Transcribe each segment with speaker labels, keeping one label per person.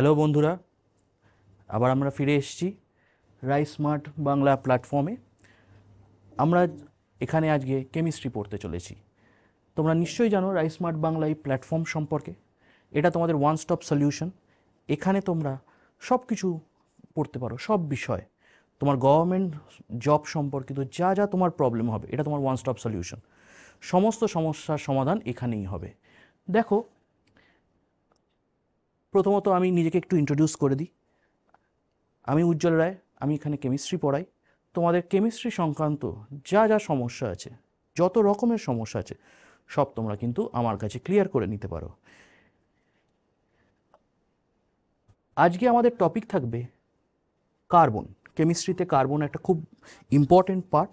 Speaker 1: Hello বন্ধুরা আবার আমরা ফিরে এসেছি রাইস স্মার্ট বাংলা প্ল্যাটফর্মে আমরা এখানে আজকে কেমিস্ট্রি পড়তে চলেছি তোমরা নিশ্চয়ই জানো রাইস স্মার্ট বাংলা এই প্ল্যাটফর্ম সম্পর্কে এটা তোমাদের ওয়ান স্টপ সলিউশন এখানে তোমরা সব কিছু পড়তে পারো সব বিষয় তোমার গভর্নমেন্ট জব সম্পর্কিত যা যা তোমার প্রবলেম হবে এটা তোমার ওয়ান স্টপ সলিউশন সমস্ত সমস্যার সমাধান এখানেই হবে দেখো প্রথমত আমি নিজেকে একটু ইন্ট্রোডিউস করে দিই আমি উজ্জ্বল রায় আমি এখানে কেমিস্ট্রি পড়াই তোমাদের কেমিস্ট্রি সংক্রান্ত যা যা সমস্যা আছে যত রকমের সমস্যা আছে সব তোমরা কিন্তু আমার কাছে ক্লিয়ার করে নিতে পারো আজকে আমাদের টপিক থাকবে কার্বন কেমিস্ট্রিতে কার্বন একটা খুব ইম্পর্টেন্ট পার্ট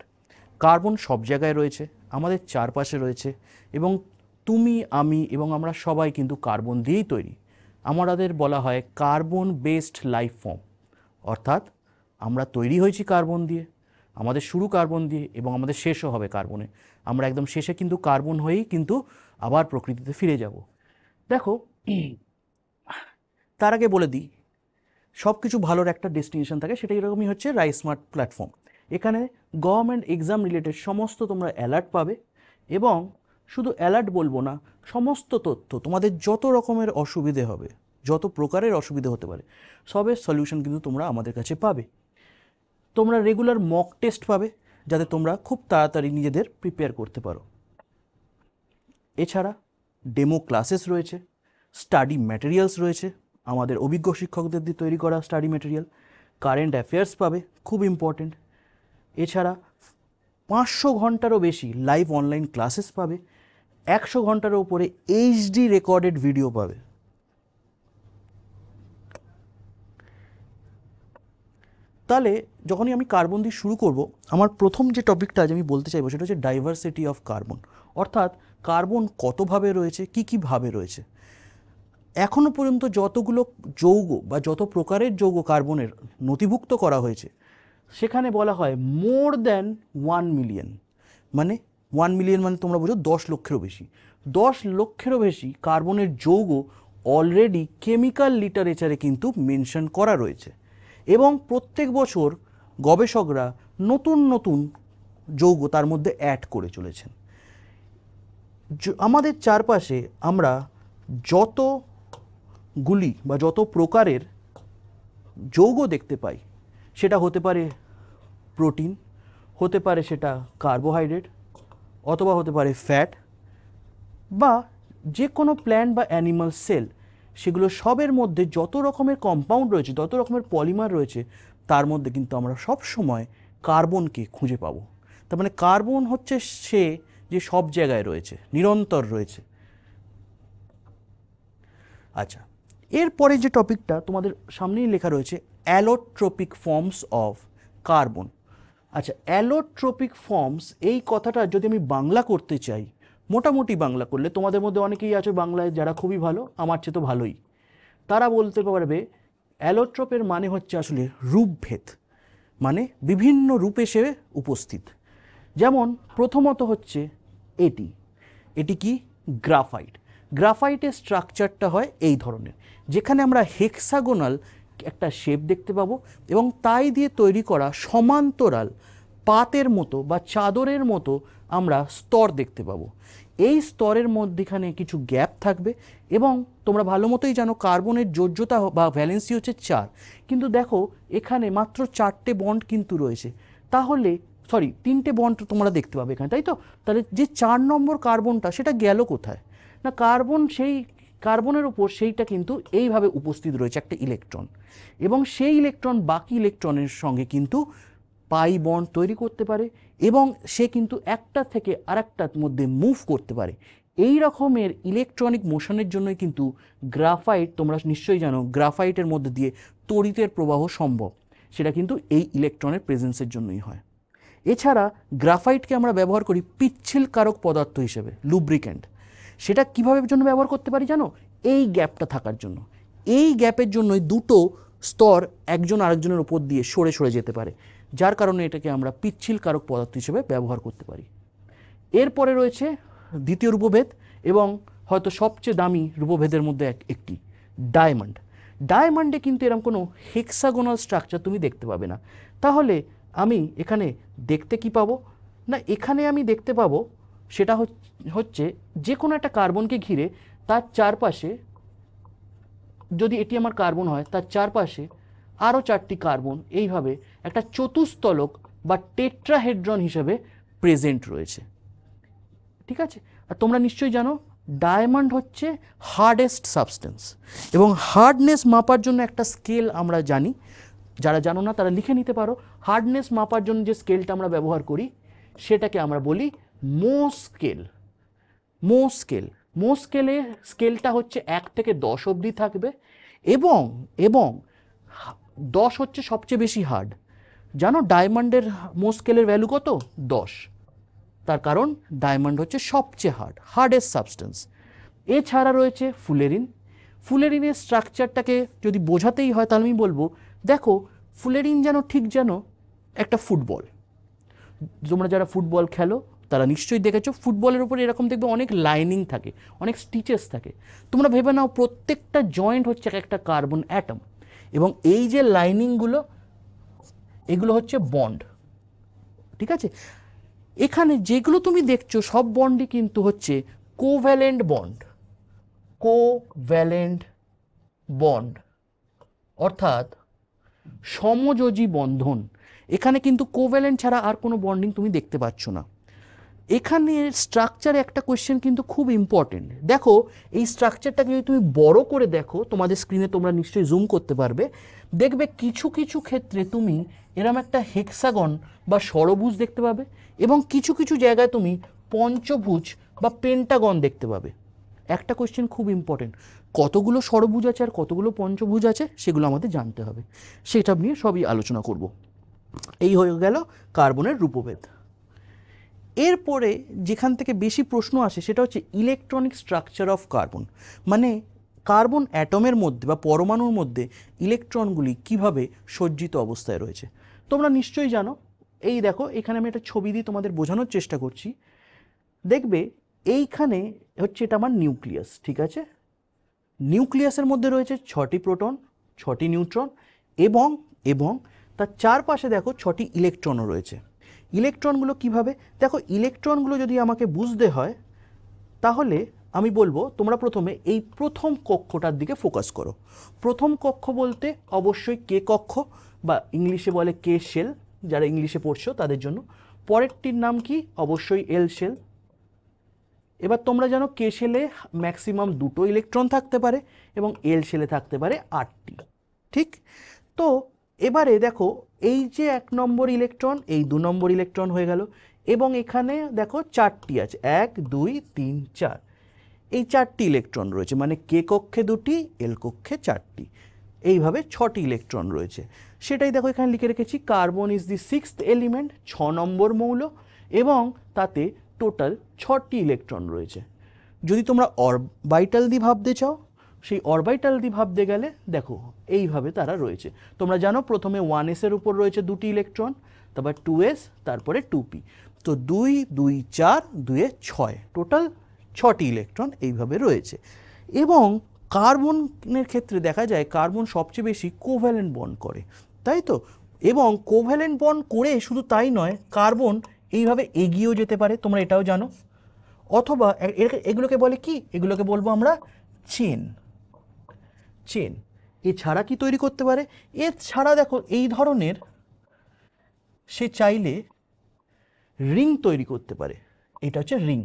Speaker 1: কার্বন সব জায়গায় রয়েছে আমাদের চারপাশে রয়েছে এবং তুমি আমি এবং আমরা সবাই কিন্তু কার্বন দিয়েই তৈরি আমাদের বলা হয় কার্বন বেসড লাইফ ফর্ম অর্থাৎ আমরা তৈরি হয়েছি কার্বন দিয়ে আমাদের শুরু কার্বন দিয়ে এবং আমাদের শেষও হবে কার্বনে আমরা একদম শেষে কিন্তু কার্বন হয়েই কিন্তু আবার প্রকৃতিতে ফিরে যাব দেখো তার আগে বলে দিই সব কিছু ভালোর একটা ডেস্টিনেশন থাকে সেটা এরকমই হচ্ছে রাই স্মার্ট প্ল্যাটফর্ম এখানে গভর্নমেন্ট এক্সাম রিলেটেড সমস্ত তোমরা অ্যালার্ট পাবে এবং শুধু অ্যালার্ট বলবো না সমস্ত তথ্য তোমাদের যত রকমের অসুবিধে হবে যত প্রকারের অসুবিধে হতে পারে সবের সলিউশন কিন্তু তোমরা আমাদের কাছে পাবে তোমরা রেগুলার মক টেস্ট পাবে যাতে তোমরা খুব তাড়াতাড়ি নিজেদের প্রিপেয়ার করতে পারো এছাড়া ডেমো ক্লাসেস রয়েছে স্টাডি ম্যাটেরিয়ালস রয়েছে আমাদের অভিজ্ঞ শিক্ষকদের দিয়ে তৈরি করা স্টাডি ম্যাটেরিয়াল কারেন্ট অ্যাফেয়ার্স পাবে খুব ইম্পর্টেন্ট এছাড়া পাঁচশো ঘন্টারও বেশি লাইভ অনলাইন ক্লাসেস পাবে একশো ঘন্টার ওপরে এইচডি রেকর্ডেড ভিডিও পাবে তাহলে যখনই আমি কার্বন দিয়ে শুরু করব আমার প্রথম যে টপিকটা আজ আমি বলতে চাইবো সেটা হচ্ছে ডাইভার্সিটি অফ কার্বন অর্থাৎ কার্বন কতভাবে রয়েছে কী কীভাবে রয়েছে এখনও পর্যন্ত যতগুলো যৌগ বা যত প্রকারের যৌগ কার্বনের নথিভুক্ত করা হয়েছে সেখানে বলা হয় মোর দ্যান ওয়ান মিলিয়ন মানে ওয়ান মিলিয়ন মানে তোমরা বোঝো দশ লক্ষেরও বেশি দশ লক্ষেরও বেশি কার্বনের যৌগ অলরেডি কেমিক্যাল লিটারেচারে কিন্তু মেনশন করা রয়েছে এবং প্রত্যেক বছর গবেষকরা নতুন নতুন যৌগ তার মধ্যে অ্যাড করে চলেছেন আমাদের চারপাশে আমরা যতগুলি বা যত প্রকারের যৌগ দেখতে পাই সেটা হতে পারে প্রোটিন হতে পারে সেটা কার্বোহাইড্রেট অথবা হতে পারে ফ্যাট বা যে কোনো প্ল্যান্ট বা অ্যানিমাল সেল সেগুলো সবের মধ্যে যত রকমের কম্পাউন্ড রয়েছে যত রকমের পলিমার রয়েছে তার মধ্যে কিন্তু আমরা সব সময় কার্বনকে খুঁজে পাবো তার মানে কার্বন হচ্ছে সে যে সব জায়গায় রয়েছে নিরন্তর রয়েছে আচ্ছা এরপরে যে টপিকটা তোমাদের সামনেই লেখা রয়েছে অ্যালোট্রপিক ফর্মস অফ কার্বন আচ্ছা অ্যালোট্রপিক ফর্মস এই কথাটা যদি আমি বাংলা করতে চাই মোটামুটি বাংলা করলে তোমাদের মধ্যে অনেকেই আছে বাংলায় যারা খুবই ভালো আমার চেয়ে তো ভালোই তারা বলতে পারবে অ্যালোট্রপের মানে হচ্ছে আসলে রূপভেদ মানে বিভিন্ন রূপে সে উপস্থিত যেমন প্রথমত হচ্ছে এটি এটি কি গ্রাফাইট গ্রাফাইটের স্ট্রাকচারটা হয় এই ধরনের যেখানে আমরা হেক্সাগোনাল একটা শেপ দেখতে পাবো এবং তাই দিয়ে তৈরি করা সমান্তরাল পাতের মতো বা চাদরের মতো আমরা স্তর দেখতে পাবো এই স্তরের মধ্যেখানে কিছু গ্যাপ থাকবে এবং তোমরা ভালো মতোই জানো কার্বনের যোজ্যতা বা ভ্যালেন্সি হচ্ছে চার কিন্তু দেখো এখানে মাত্র চারটে বন্ড কিন্তু রয়েছে তাহলে সরি তিনটে বন্ড তোমরা দেখতে পাবে এখানে তাই তো তাহলে যে চার নম্বর কার্বনটা সেটা গেল কোথায় না কার্বন সেই কার্বনের উপর সেইটা কিন্তু এইভাবে উপস্থিত রয়েছে একটা ইলেকট্রন এবং সেই ইলেকট্রন বাকি ইলেকট্রনের সঙ্গে কিন্তু পাই বন্ড তৈরি করতে পারে এবং সে কিন্তু একটা থেকে আরেকটার মধ্যে মুভ করতে পারে এই রকমের ইলেকট্রনিক মোশনের জন্যই কিন্তু গ্রাফাইট তোমরা নিশ্চয়ই জানো গ্রাফাইটের মধ্যে দিয়ে তড়িতের প্রবাহ সম্ভব সেটা কিন্তু এই ইলেকট্রনের প্রেজেন্সের জন্যই হয় এছাড়া গ্রাফাইটকে আমরা ব্যবহার করি পিচ্ছিল কারক পদার্থ হিসেবে লুব্রিক্যান্ট সেটা কীভাবে জন্য ব্যবহার করতে পারি জানো এই গ্যাপটা থাকার জন্য এই গ্যাপের জন্যই দুটো স্তর একজন আরেকজনের ওপর দিয়ে সরে সরে যেতে পারে যার কারণে এটাকে আমরা পিচ্ছিল কারক পদার্থ হিসেবে ব্যবহার করতে পারি এরপরে রয়েছে দ্বিতীয় রূপভেদ এবং হয়তো সবচেয়ে দামি রূপভেদের মধ্যে এক একটি ডায়মন্ড ডায়মন্ডে কিন্তু এরকম কোনো হেক্সাগোনাল স্ট্রাকচার তুমি দেখতে পাবে না তাহলে আমি এখানে দেখতে কি পাবো না এখানে আমি দেখতে পাবো সেটা হচ্ছে যে কোনো একটা কার্বনকে ঘিরে তার চারপাশে যদি এটি আমার কার্বন হয় তার চারপাশে আরও চারটি কার্বন এইভাবে একটা চতুস্তলক বা টেট্রাহেড্রন হিসাবে প্রেজেন্ট রয়েছে ঠিক আছে আর তোমরা নিশ্চয়ই জানো ডায়মন্ড হচ্ছে হার্ডেস্ট সাবস্টেন্স এবং হার্ডনেস মাপার জন্য একটা স্কেল আমরা জানি যারা জানো না তারা লিখে নিতে পারো হার্ডনেস মাপার জন্য যে স্কেলটা আমরা ব্যবহার করি সেটাকে আমরা বলি মো স্কেল মো স্কেল মো স্কেলে স্কেলটা হচ্ছে এক থেকে দশ অবধি থাকবে এবং এবং দশ হচ্ছে সবচেয়ে বেশি হার্ড জানো ডায়মন্ডের মো স্কেলের ভ্যালু কত দশ তার কারণ ডায়মন্ড হচ্ছে সবচেয়ে হার্ড হার্ডেস্ট সাবস্টেন্স এছাড়া রয়েছে ফুলেরিন ফুলেরিনের স্ট্রাকচারটাকে যদি বোঝাতেই হয় তাহলে আমি বলবো দেখো ফুলেরিন যেন ঠিক যেন একটা ফুটবল তোমরা যারা ফুটবল খেলো তারা নিশ্চয়ই দেখেছো ফুটবলের উপরে এরকম দেখবে অনেক লাইনিং থাকে অনেক স্টিচেস থাকে তোমরা ভেবে নাও প্রত্যেকটা জয়েন্ট হচ্ছে এক একটা কার্বন অ্যাটম এবং এই যে লাইনিংগুলো এগুলো হচ্ছে বন্ড ঠিক আছে এখানে যেগুলো তুমি দেখছো সব বন্ডই কিন্তু হচ্ছে কোভ্যালেন্ট বন্ড কোভ্যালেন্ট বন্ড অর্থাৎ সমযোজী বন্ধন এখানে কিন্তু কোভ্যালেন্ট ছাড়া আর কোনো বন্ডিং তুমি দেখতে পাচ্ছ না এখানে স্ট্রাকচারে একটা কোয়েশ্চেন কিন্তু খুব ইম্পর্টেন্ট দেখো এই স্ট্রাকচারটাকে যদি তুমি বড় করে দেখো তোমাদের স্ক্রিনে তোমরা নিশ্চয়ই জুম করতে পারবে দেখবে কিছু কিছু ক্ষেত্রে তুমি এরম একটা হেক্সাগন বা সরভুজ দেখতে পাবে এবং কিছু কিছু জায়গায় তুমি পঞ্চভুজ বা পেন্টাগন দেখতে পাবে একটা কোয়েশ্চেন খুব ইম্পর্টেন্ট কতগুলো সরভুজ আছে আর কতগুলো পঞ্চভুজ আছে সেগুলো আমাদের জানতে হবে সেটা নিয়ে সবই আলোচনা করব এই হয়ে গেল কার্বনের রূপভেদ এরপরে যেখান থেকে বেশি প্রশ্ন আসে সেটা হচ্ছে ইলেকট্রনিক স্ট্রাকচার অফ কার্বন মানে কার্বন অ্যাটমের মধ্যে বা পরমাণুর মধ্যে ইলেকট্রনগুলি কিভাবে সজ্জিত অবস্থায় রয়েছে তোমরা নিশ্চয়ই জানো এই দেখো এখানে আমি একটা ছবি দিয়ে তোমাদের বোঝানোর চেষ্টা করছি দেখবে এইখানে হচ্ছে এটা আমার নিউক্লিয়াস ঠিক আছে নিউক্লিয়াসের মধ্যে রয়েছে ছটি প্রোটন ছটি নিউট্রন এবং এবং তার চারপাশে দেখো ছটি ইলেকট্রনও রয়েছে ইলেকট্রনগুলো কিভাবে দেখো ইলেকট্রনগুলো যদি আমাকে বুঝতে হয় তাহলে আমি বলবো তোমরা প্রথমে এই প্রথম কক্ষটার দিকে ফোকাস করো প্রথম কক্ষ বলতে অবশ্যই কে কক্ষ বা ইংলিশে বলে কে সেল যারা ইংলিশে পড়ছো তাদের জন্য পরেরটির নাম কি অবশ্যই এল সেল এবার তোমরা জানো কে সেলে ম্যাক্সিমাম দুটো ইলেকট্রন থাকতে পারে এবং এল সেলে থাকতে পারে আটটি ঠিক তো এবারে দেখো এই যে এক নম্বর ইলেকট্রন এই দু নম্বর ইলেকট্রন হয়ে গেল এবং এখানে দেখো চারটি আছে এক দুই তিন চার এই চারটি ইলেকট্রন রয়েছে মানে কে কক্ষে দুটি এল কক্ষে চারটি এইভাবে ছটি ইলেকট্রন রয়েছে সেটাই দেখো এখানে লিখে রেখেছি carbon is the six element ছ নম্বর মৌল এবং তাতে টোটাল ছটি ইলেকট্রন রয়েছে যদি তোমরা অরবাইটাল দিয়ে ভাবতে চাও সেই অরবাইটাল দি ভাবতে গেলে দেখো এইভাবে তারা রয়েছে তোমরা জানো প্রথমে ওয়ান এসের উপর রয়েছে দুটি ইলেকট্রন তারপর টু এস তারপরে টু পি তো দুই দুই চার দুয়ে ছয় টোটাল ছটি ইলেকট্রন এইভাবে রয়েছে এবং কার্বনের ক্ষেত্রে দেখা যায় কার্বন সবচেয়ে বেশি কোভ্যালেন্ট বন করে তাই তো এবং কোভ্যালেন্ট বন করে শুধু তাই নয় কার্বন এইভাবে এগিয়েও যেতে পারে তোমরা এটাও জানো অথবা এগুলোকে বলে কি এগুলোকে বলবো আমরা চেন চেন এছাড়া কি তৈরি করতে পারে এছাড়া দেখো এই ধরনের সে চাইলে রিং তৈরি করতে পারে এটা হচ্ছে রিং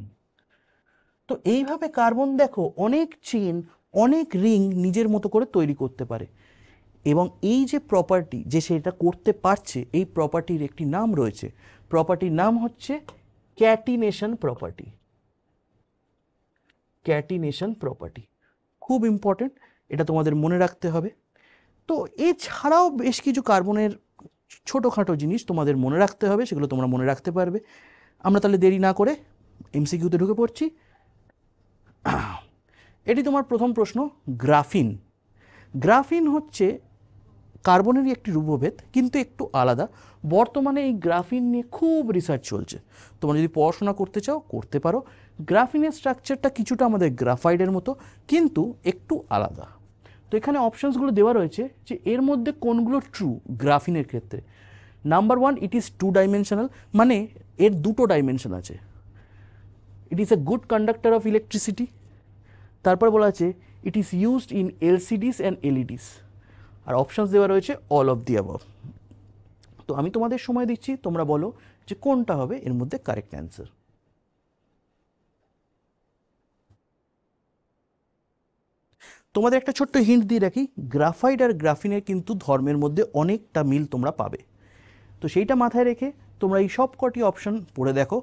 Speaker 1: তো এইভাবে কার্বন দেখো অনেক চেন অনেক রিং নিজের মতো করে তৈরি করতে পারে এবং এই যে প্রপার্টি যে সেটা করতে পারছে এই প্রপার্টির একটি নাম রয়েছে প্রপার্টির নাম হচ্ছে ক্যাটিনেশন প্রপার্টি ক্যাটিনেশন প্রপার্টি খুব ইম্পর্টেন্ট এটা তোমাদের মনে রাখতে হবে তো এছাড়াও বেশ কিছু কার্বনের ছোটোখাটো জিনিস তোমাদের মনে রাখতে হবে সেগুলো তোমরা মনে রাখতে পারবে আমরা তাহলে দেরি না করে এমসিকিউতে ঢুকে পড়ছি এটি তোমার প্রথম প্রশ্ন গ্রাফিন গ্রাফিন হচ্ছে কার্বনেরই একটি রূপভেদ কিন্তু একটু আলাদা বর্তমানে এই গ্রাফিন নিয়ে খুব রিসার্চ চলছে তোমরা যদি পড়াশোনা করতে চাও করতে পারো গ্রাফিনের স্ট্রাকচারটা কিছুটা আমাদের গ্রাফাইডের মতো কিন্তু একটু আলাদা তো এখানে অপশানসগুলো দেওয়া রয়েছে যে এর মধ্যে কোনগুলো ট্রু গ্রাফিনের ক্ষেত্রে number one it is two dimensional মানে এর দুটো ডাইমেনশন আছে it is a good conductor of electricity তারপর বলা আছে it is used in LCDs and LEDs আর অপশানস দেওয়া রয়েছে অল অফ দি অ্যাবভ তো আমি তোমাদের সময় দিচ্ছি তোমরা বলো যে কোনটা হবে এর মধ্যে কারেক্ট অ্যান্সার তোমাদের একটা ছোট্ট হিন্ট দিয়ে রাখি গ্রাফাইট আর গ্রাফিনের কিন্তু ধর্মের মধ্যে অনেকটা মিল তোমরা পাবে তো সেইটা মাথায় রেখে তোমরা এই সব কটি অপশন পড়ে দেখো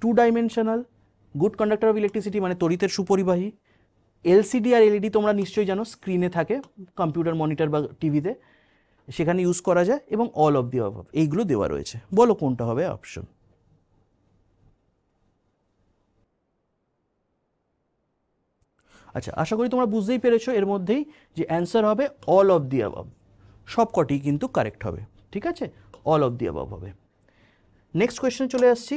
Speaker 1: two dimensional good conductor of electricity মানে তরিতের সুপরিবাহী এলসিডি আর এলইডি e তোমরা নিশ্চয়ই জানো স্ক্রিনে থাকে কম্পিউটার মনিটর বা টিভিতে সেখানে ইউজ করা যায় এবং অল অফ দি অভাব এইগুলো দেওয়া রয়েছে বলো কোনটা হবে অপশন আচ্ছা আশা করি তোমরা বুঝতেই পেরেছো এর মধ্যেই যে অ্যান্সার হবে অল অফ দি অ্যাবাব সব কটি কিন্তু কারেক্ট হবে ঠিক আছে অল অফ দি অ্যাবাব হবে নেক্সট কোয়েশ্চেন চলে আসছি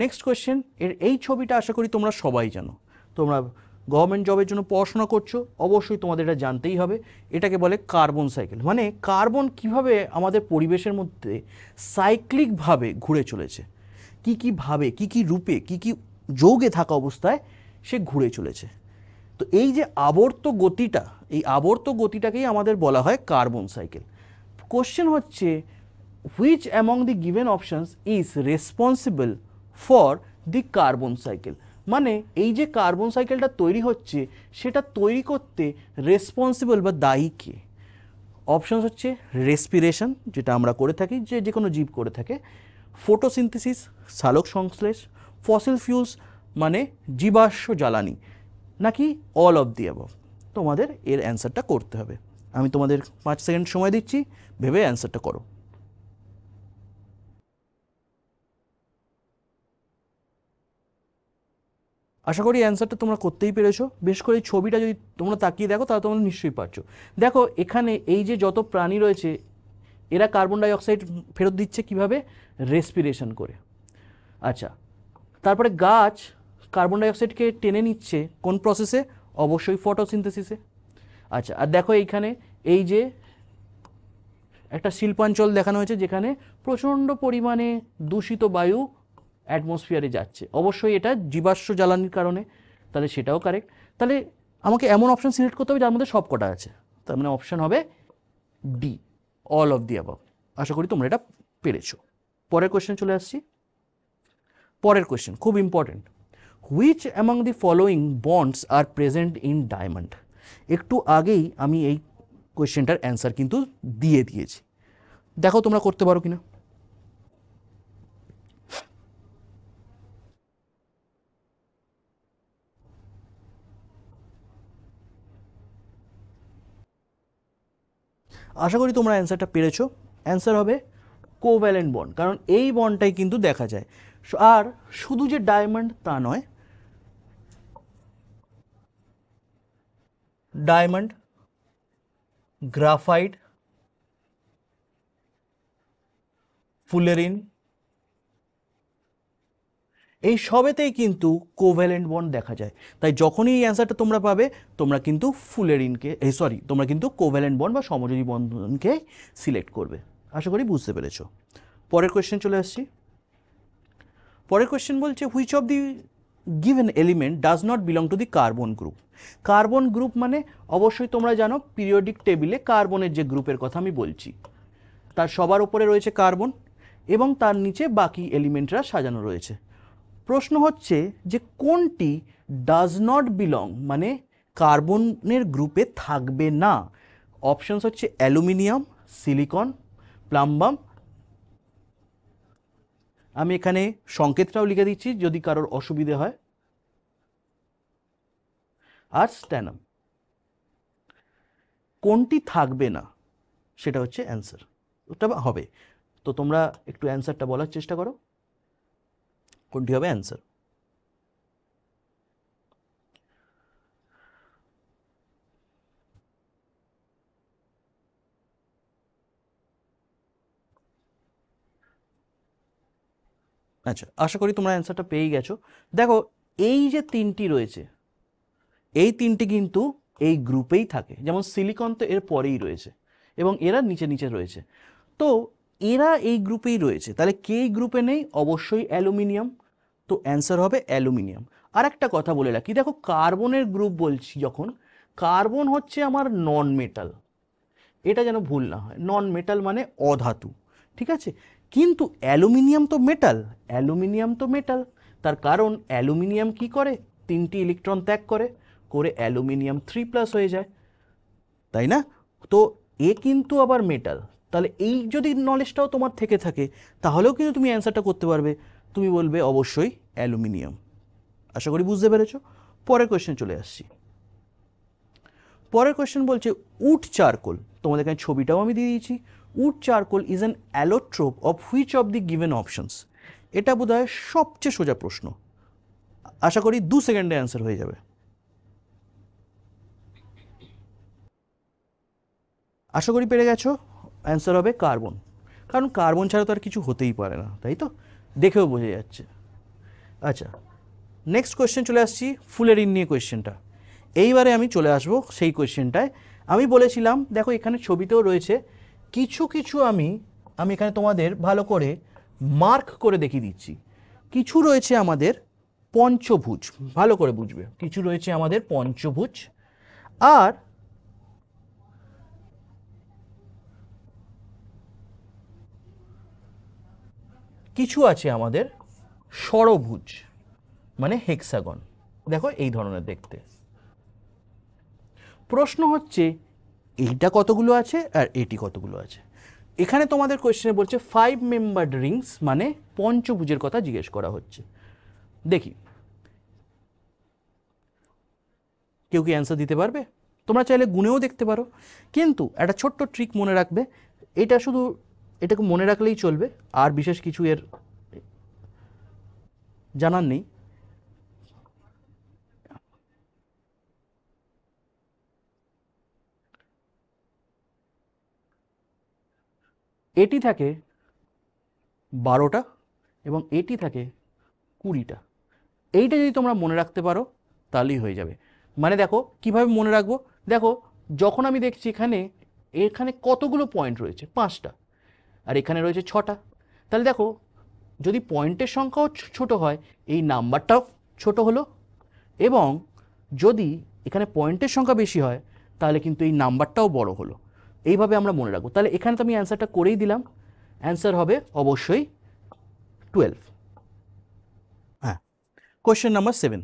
Speaker 1: নেক্সট কোয়েশ্চেন এর এই ছবিটা আশা করি তোমরা সবাই জানো তোমরা গভর্নমেন্ট জবের জন্য পড়াশোনা করছো অবশ্যই তোমাদের এটা জানতেই হবে এটাকে বলে কার্বন সাইকেল মানে কার্বন কিভাবে আমাদের পরিবেশের মধ্যে সাইক্লিকভাবে ঘুরে চলেছে কি কী ভাবে কি কি রূপে কি কি যোগে থাকা অবস্থায় সে ঘুরে চলেছে তো এই যে আবর্ত গতিটা এই আবর্ত গতিটাকেই আমাদের বলা হয় কার্বন সাইকেল কোশ্চেন হচ্ছে which among the given options is responsible for the carbon cycle মানে এই যে কার্বন সাইকেলটা তৈরি হচ্ছে সেটা তৈরি করতে রেসপন্সিবল বা দায়ী কে অপশানস হচ্ছে রেসপিরেশন যেটা আমরা করে থাকি যে যে কোনো জীব করে থাকে ফটোসিনথেসিস সালোক সংশ্লেষ ফসিল ফিউলস মানে জীবাশ্ম জ্বালানি নাকি অল অফ দি অ্যাবভ তোমাদের এর অ্যান্সারটা করতে হবে আমি তোমাদের পাঁচ সেকেন্ড সময় দিচ্ছি ভেবে অ্যান্সারটা করো আশা করি অ্যান্সারটা তোমরা করতেই পেরেছো বেশ করে ছবিটা যদি তোমরা তাকিয়ে দেখো তাহলে তোমরা নিশ্চয়ই পারছো দেখো এখানে এই যে যত প্রাণী রয়েছে এরা কার্বন ডাইঅক্সাইড ফেরত দিচ্ছে কিভাবে রেসপিরেশন করে আচ্ছা তারপরে গাছ কার্বন ডাইঅক্সাইডকে টেনে নিচ্ছে কোন প্রসেসে অবশ্যই ফটোসিনথেসিসে আচ্ছা আর দেখো এইখানে এই যে একটা শিল্পাঞ্চল দেখানো হয়েছে যেখানে প্রচণ্ড পরিমাণে দূষিত বায়ু অ্যাটমসফিয়ারে যাচ্ছে অবশ্যই এটা জীবাশ্ম জ্বালানির কারণে তাহলে সেটাও কারেক্ট তাহলে আমাকে এমন অপশান সিলেক্ট করতে হবে যার মধ্যে সব কটা আছে তার মানে অপশান হবে D all of the above আশা করি তোমরা এটা পেরেছো পরের কোয়েশ্চেন চলে আসছি পরের কোয়েশ্চেন খুব important which among the following bonds are present in diamond একটু আগেই আমি এই কোয়েশ্চেনটার অ্যান্সার কিন্তু দিয়ে দিয়েছি দেখো তোমরা করতে পারো কিনা আশা করি তোমরা অ্যান্সারটা পেরেছো অ্যান্সার হবে কোভ্যালেন্ট বন্ড কারণ এই বন্ডটাই কিন্তু দেখা যায় আর শুধু যে ডায়মন্ড তা নয় diamond, graphite, ফুলেরিন এই সবেতেই কিন্তু কোভ্যালেন্ট বন্ড দেখা যায় তাই যখনই এই অ্যান্সারটা তোমরা পাবে তোমরা কিন্তু ফুলেরিনকে এই সরি তোমরা কিন্তু কোভ্যালেন্ট বন্ড বা সমযোজী বন্ধনকে সিলেক্ট করবে আশা করি বুঝতে পেরেছ পরের কোয়েশ্চেন চলে আসছি পরের কোয়েশ্চেন বলছে which of the given element does not belong to the carbon group carbon group মানে অবশ্যই তোমরা জানো পিরিয়ডিক টেবিলে কার্বনের যে গ্রুপের কথা আমি বলছি তার সবার ওপরে রয়েছে কার্বন এবং তার নিচে বাকি এলিমেন্টরা সাজানো রয়েছে প্রশ্ন হচ্ছে যে কোনটি ডাজ নট বিলং মানে কার্বনের গ্রুপে থাকবে না অপশানস হচ্ছে অ্যালুমিনিয়াম সিলিকন প্লাম্বাম আমি এখানে সংকেতটাও লিখে দিচ্ছি যদি কারোর অসুবিধে হয় আর স্ট্যানাম কোনটি থাকবে না সেটা হচ্ছে অ্যান্সার ওটা হবে তো তোমরা একটু অ্যান্সারটা বলার চেষ্টা করো কোনটি হবে অ্যান্সার আচ্ছা আশা করি তোমরা অ্যান্সারটা পেয়ে গেছো দেখো এই যে তিনটি রয়েছে এই তিনটি কিন্তু এই গ্রুপেই থাকে যেমন সিলিকন তো এর পরেই রয়েছে এবং এরা নিচে নিচে রয়েছে তো এরা এই গ্রুপেই রয়েছে তাহলে কে গ্রুপে নেই অবশ্যই অ্যালুমিনিয়াম তো অ্যান্সার হবে অ্যালুমিনিয়াম আর একটা কথা বলে রাখি দেখো কার্বনের গ্রুপ বলছি যখন কার্বন হচ্ছে আমার নন মেটাল এটা যেন ভুল না হয় নন মেটাল মানে অধাতু ঠিক আছে কিন্তু অ্যালুমিনিয়াম তো মেটাল অ্যালুমিনিয়াম তো মেটাল তার কারণ অ্যালুমিনিয়াম কি করে তিনটি ইলেকট্রন ত্যাগ করে করে অ্যালুমিনিয়াম থ্রি প্লাস হয়ে যায় তাই না তো এ কিন্তু আবার মেটাল তাহলে এই যদি নলেজটাও তোমার থেকে থাকে তাহলেও কিন্তু তুমি অ্যান্সারটা করতে পারবে তুমি বলবে অবশ্যই অ্যালুমিনিয়াম আশা করি বুঝতে পেরেছ পরের কোয়েশ্চেন চলে আসছি পরের কোয়েশ্চেন বলছে উট চারকোল তোমাদের এখানে ছবিটাও আমি দিয়ে দিয়েছি wood charcoal is an allotrope of which of the given options এটা বোধ হয় সবচেয়ে সোজা প্রশ্ন আশা করি দু সেকেন্ডে অ্যান্সার হয়ে যাবে আশা করি পেরে গেছো অ্যান্সার হবে কার্বন কারণ কার্বন ছাড়া তো আর কিছু হতেই পারে না তাই তো দেখেও বোঝা যাচ্ছে আচ্ছা নেক্সট কোয়েশ্চেন চলে আসছি ফুলের ইন নিয়ে কোয়েশ্চেনটা এইবারে আমি চলে আসবো সেই কোয়েশ্চেনটায় আমি বলেছিলাম দেখো এখানে ছবিতেও রয়েছে কিছু কিছু আমি আমি এখানে তোমাদের ভালো করে মার্ক করে দেখিয়ে দিচ্ছি কিছু রয়েছে আমাদের পঞ্চভুজ ভালো করে বুঝবে কিছু রয়েছে আমাদের পঞ্চভুজ আর কিছু আছে আমাদের সরভুজ মানে হেক্সাগন দেখো এই ধরনের দেখতে প্রশ্ন হচ্ছে এইটা কতগুলো আছে আর এটি কতগুলো আছে এখানে তোমাদের কোয়েশ্চেনে বলছে ফাইভ মেম্বার রিংস মানে পঞ্চভুজের কথা জিজ্ঞেস করা হচ্ছে দেখি কেউ কি অ্যান্সার দিতে পারবে তোমরা চাইলে গুণেও দেখতে পারো কিন্তু একটা ছোট্ট ট্রিক মনে রাখবে এটা শুধু এটাকে মনে রাখলেই চলবে আর বিশেষ কিছু এর জানার নেই এটি থাকে বারোটা এবং এটি থাকে কুড়িটা এইটা যদি তোমরা মনে রাখতে পারো তাহলেই হয়ে যাবে মানে দেখো কিভাবে মনে রাখবো দেখো যখন আমি দেখছি এখানে এখানে কতগুলো পয়েন্ট রয়েছে পাঁচটা আর এখানে রয়েছে ছটা তাহলে দেখো যদি পয়েন্টের সংখ্যাও ছোট হয় এই নাম্বারটাও ছোট হলো এবং যদি এখানে পয়েন্টের সংখ্যা বেশি হয় তাহলে কিন্তু এই নাম্বারটাও বড় হলো এইভাবে আমরা মনে রাখবো তাহলে এখানে তো আমি অ্যান্সারটা করেই দিলাম অ্যান্সার হবে অবশ্যই টুয়েলভ হ্যাঁ question number seven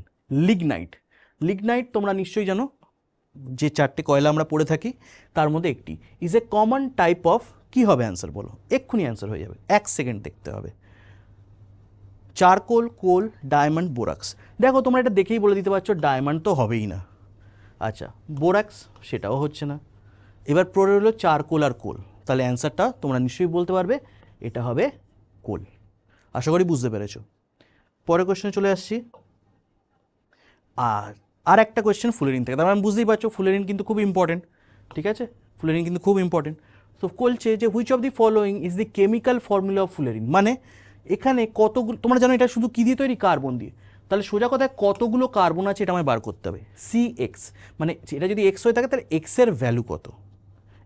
Speaker 1: lignite lignite তোমরা নিশ্চয়ই জানো যে চারটে কয়লা আমরা পড়ে থাকি তার মধ্যে একটি is a common type of কি হবে অ্যান্সার বলো এক্ষুনি অ্যান্সার হয়ে যাবে এক সেকেন্ড দেখতে হবে চারকোল কোল ডায়মন্ড বোরাক্স দেখো তোমরা এটা দেখেই বলে দিতে পারছো ডায়মন্ড তো হবেই না আচ্ছা বোরাক্স সেটাও হচ্ছে না এবার প্র রইলো চারকোল আর কোল তাহলে অ্যান্সারটা তোমরা নিশ্চয়ই বলতে পারবে এটা হবে কোল আশা করি বুঝতে পেরেছ পরের কোয়েশনে চলে আসছি আর আর একটা কোয়েশ্চেন ফুলেরিন থেকে তার আমি মানে বুঝতেই পারছো ফুলেরিন কিন্তু খুব ইম্পর্টেন্ট ঠিক আছে ফুলেরিন কিন্তু খুব ইম্পর্টেন্ট তো বলছে যে which of the following is the chemical formula of fullerene মানে এখানে কতগুলো তোমরা জানো এটা শুধু কী দিয়ে তৈরি কার্বন দিয়ে তাহলে সোজা কথায় কতগুলো কার্বন আছে এটা আমায় বার করতে হবে সি এক্স মানে এটা যদি এক্স হয়ে থাকে তাহলে এক্সের ভ্যালু কত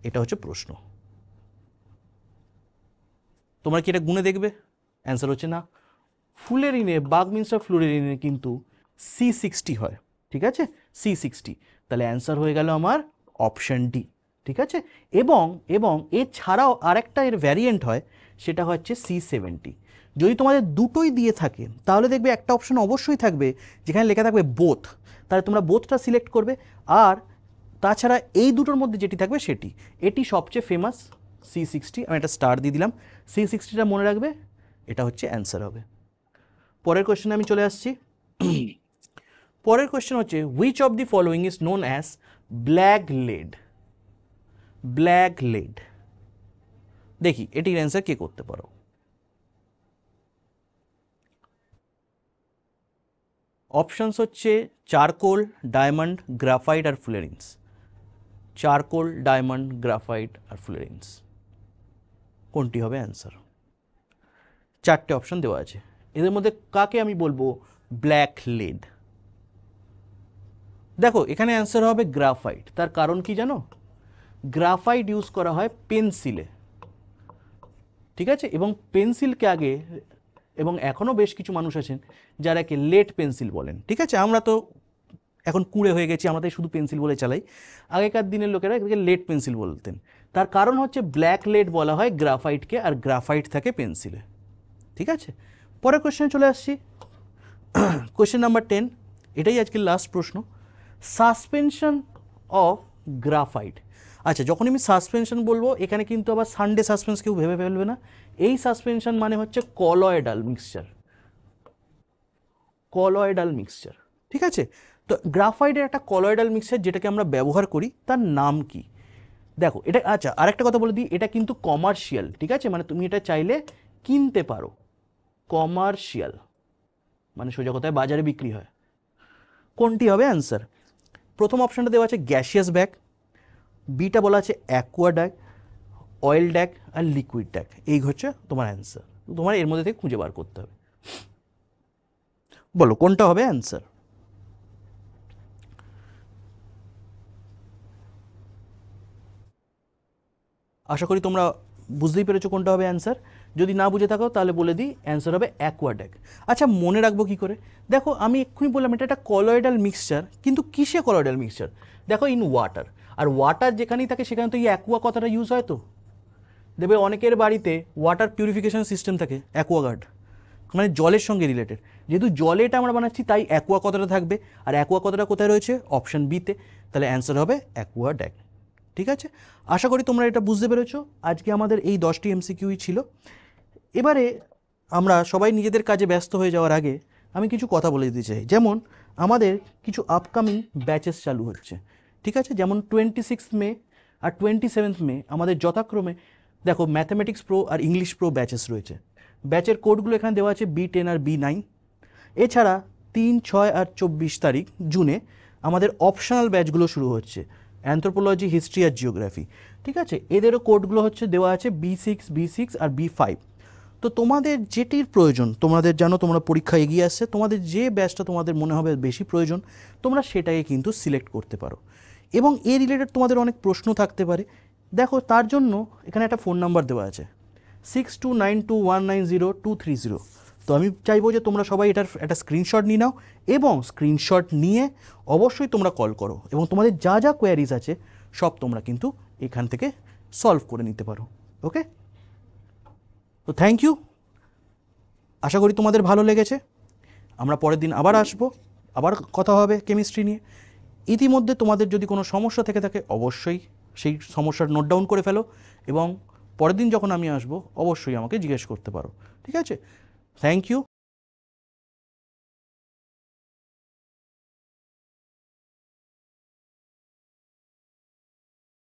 Speaker 1: এটা হচ্ছে প্রশ্ন তোমরা কি এটা গুণে দেখবে অ্যান্সার হচ্ছে না ফুলেরিনে বাগমিনসা ফ্লুরেরিনে কিন্তু সি সিক্সটি হয় ঠিক আছে সি সিক্সটি তাহলে অ্যান্সার হয়ে গেল আমার অপশান ডি ঠিক আছে এবং এবং এছাড়াও আরেকটা এর ভ্যারিয়েন্ট হয় সেটা হচ্ছে সি সেভেন্টি যদি তোমাদের দুটোই দিয়ে থাকে তাহলে দেখবে একটা অপশন অবশ্যই থাকবে যেখানে লেখা থাকবে বোথ তাহলে তোমরা বোথটা সিলেক্ট করবে আর তাছাড়া এই দুটোর মধ্যে যেটি থাকবে সেটি এটি সবচেয়ে ফেমাস সি সিক্সটি আমি একটা স্টার দিয়ে দিলাম সি সিক্সটিটা মনে রাখবে এটা হচ্ছে অ্যান্সার হবে পরের কোয়েশ্চেনে আমি চলে আসছি পরের কোয়েশ্চেন হচ্ছে which of the following is known as black lead black lead দেখি এটির অ্যান্সার কে করতে পারো অপশানস হচ্ছে চারকোল ডায়মন্ড গ্রাফাইট আর ফ্লোরিন্স চারকোল ডায়মন্ড গ্রাফাইট আর ফ্লোরেন্স কোনটি হবে অ্যান্সার চারটে অপশন দেওয়া আছে এদের মধ্যে কাকে আমি বলবো ব্ল্যাক লেড দেখো এখানে অ্যান্সার হবে গ্রাফাইট তার কারণ কি জানো গ্রাফাইট ইউজ করা হয় পেন্সিলে ঠিক আছে এবং পেন্সিলকে আগে এবং এখনও বেশ কিছু মানুষ আছেন যারা একে লেট পেন্সিল বলেন ঠিক আছে আমরা তো এখন কুঁড়ে হয়ে গেছি আমাদের শুধু পেন্সিল বলে চালাই আগেকার দিনের লোকেরা এটাকে লেড পেন্সিল বলতেন তার কারণ হচ্ছে ব্ল্যাক লেড বলা হয় গ্রাফাইটকে আর গ্রাফাইট থাকে পেন্সিলে ঠিক আছে পরের কোশ্চেনে চলে আসছি কোশ্চেন নাম্বার টেন এটাই আজকের লাস্ট প্রশ্ন সাসপেনশন অফ গ্রাফাইট আচ্ছা যখন আমি সাসপেনশন বলবো এখানে কিন্তু আবার সানডে সাসপেন্স কেউ ভেবে ফেলবে না এই সাসপেনশন মানে হচ্ছে কলয়েডাল মিক্সচার কলয়েডাল মিক্সচার ঠিক আছে তো গ্রাফাইডের একটা কলয়েডাল মিক্সার যেটাকে আমরা ব্যবহার করি তার নাম কি দেখো এটা আচ্ছা আরেকটা কথা বলে দিই এটা কিন্তু কমার্শিয়াল ঠিক আছে মানে তুমি এটা চাইলে কিনতে পারো কমার্শিয়াল মানে সোজা কথায় বাজারে বিক্রি হয় কোনটি হবে অ্যান্সার প্রথম অপশানটা দেওয়া আছে গ্যাসিয়াস ব্যাগ বিটা বলা আছে অ্যাকোয়া ড্যাগ অয়েল ড্যাগ আর লিকুইড ড্যাগ এই হচ্ছে তোমার অ্যান্সার তোমার এর মধ্যে থেকে খুঁজে বার করতে হবে বলো কোনটা হবে অ্যান্সার আশা করি তোমরা বুঝতেই পেরেছো কোনটা হবে অ্যান্সার যদি না বুঝে থাকো তাহলে বলে দিই অ্যান্সার হবে অ্যাকোয়াডেক আচ্ছা মনে রাখবো কী করে দেখো আমি এক্ষুনি বললাম এটা একটা কলয়েডাল মিক্সচার কিন্তু কিসে কলয়েডাল মিক্সচার দেখো ইন ওয়াটার আর ওয়াটার যেখানেই থাকে সেখানে তো এই অ্যাকোয়া কথাটা ইউজ হয় তো দেবে অনেকের বাড়িতে ওয়াটার পিউরিফিকেশন সিস্টেম থাকে অ্যাকোয়াগার্ড মানে জলের সঙ্গে রিলেটেড যেহেতু জলে এটা আমরা বানাচ্ছি তাই অ্যাকোয়া কথাটা থাকবে আর অ্যাকোয়া কথাটা কোথায় রয়েছে অপশান বিতে তাহলে অ্যান্সার হবে অ্যাকোয়া ঠিক আছে আশা করি তোমরা এটা বুঝতে পেরেছো আজকে আমাদের এই দশটি এমসিকিউই ছিল এবারে আমরা সবাই নিজেদের কাজে ব্যস্ত হয়ে যাওয়ার আগে আমি কিছু কথা বলে দিতে চাই যেমন আমাদের কিছু আপকামিং ব্যাচেস চালু হচ্ছে ঠিক আছে যেমন টোয়েন্টি সিক্স মে আর টোয়েন্টি সেভেন্থ মে আমাদের যথাক্রমে দেখো ম্যাথামেটিক্স প্রো আর ইংলিশ প্রো ব্যাচেস রয়েছে ব্যাচের কোডগুলো এখানে দেওয়া আছে বি টেন আর বি নাইন এছাড়া তিন ছয় আর চব্বিশ তারিখ জুনে আমাদের অপশনাল ব্যাচগুলো শুরু হচ্ছে অ্যান্থ্রোপোলজি হিস্ট্রি আর জিওগ্রাফি ঠিক আছে এদেরও কোডগুলো হচ্ছে দেওয়া আছে বি সিক্স বি সিক্স আর বি ফাইভ তো তোমাদের যেটির প্রয়োজন তোমাদের জানো তোমরা পরীক্ষা এগিয়ে আসছে তোমাদের যে ব্যাচটা তোমাদের মনে হবে বেশি প্রয়োজন তোমরা সেটাকে কিন্তু সিলেক্ট করতে পারো এবং এ রিলেটেড তোমাদের অনেক প্রশ্ন থাকতে পারে দেখো তার জন্য এখানে একটা ফোন নাম্বার দেওয়া আছে six two nine two one nine zero two three zero তো আমি চাইবো যে তোমরা সবাই এটার একটা স্ক্রিনশট নিয়ে নাও এবং স্ক্রিনশট নিয়ে অবশ্যই তোমরা কল করো এবং তোমাদের যা যা কোয়ারিজ আছে সব তোমরা কিন্তু এখান থেকে সলভ করে নিতে পারো ওকে তো থ্যাংক ইউ আশা করি তোমাদের ভালো লেগেছে আমরা পরের দিন আবার আসব আবার কথা হবে কেমিস্ট্রি নিয়ে ইতিমধ্যে তোমাদের যদি কোনো সমস্যা থেকে থাকে অবশ্যই সেই সমস্যার নোট ডাউন করে ফেলো এবং পরের দিন যখন আমি আসব অবশ্যই আমাকে জিজ্ঞেস করতে পারো ঠিক আছে Thank you.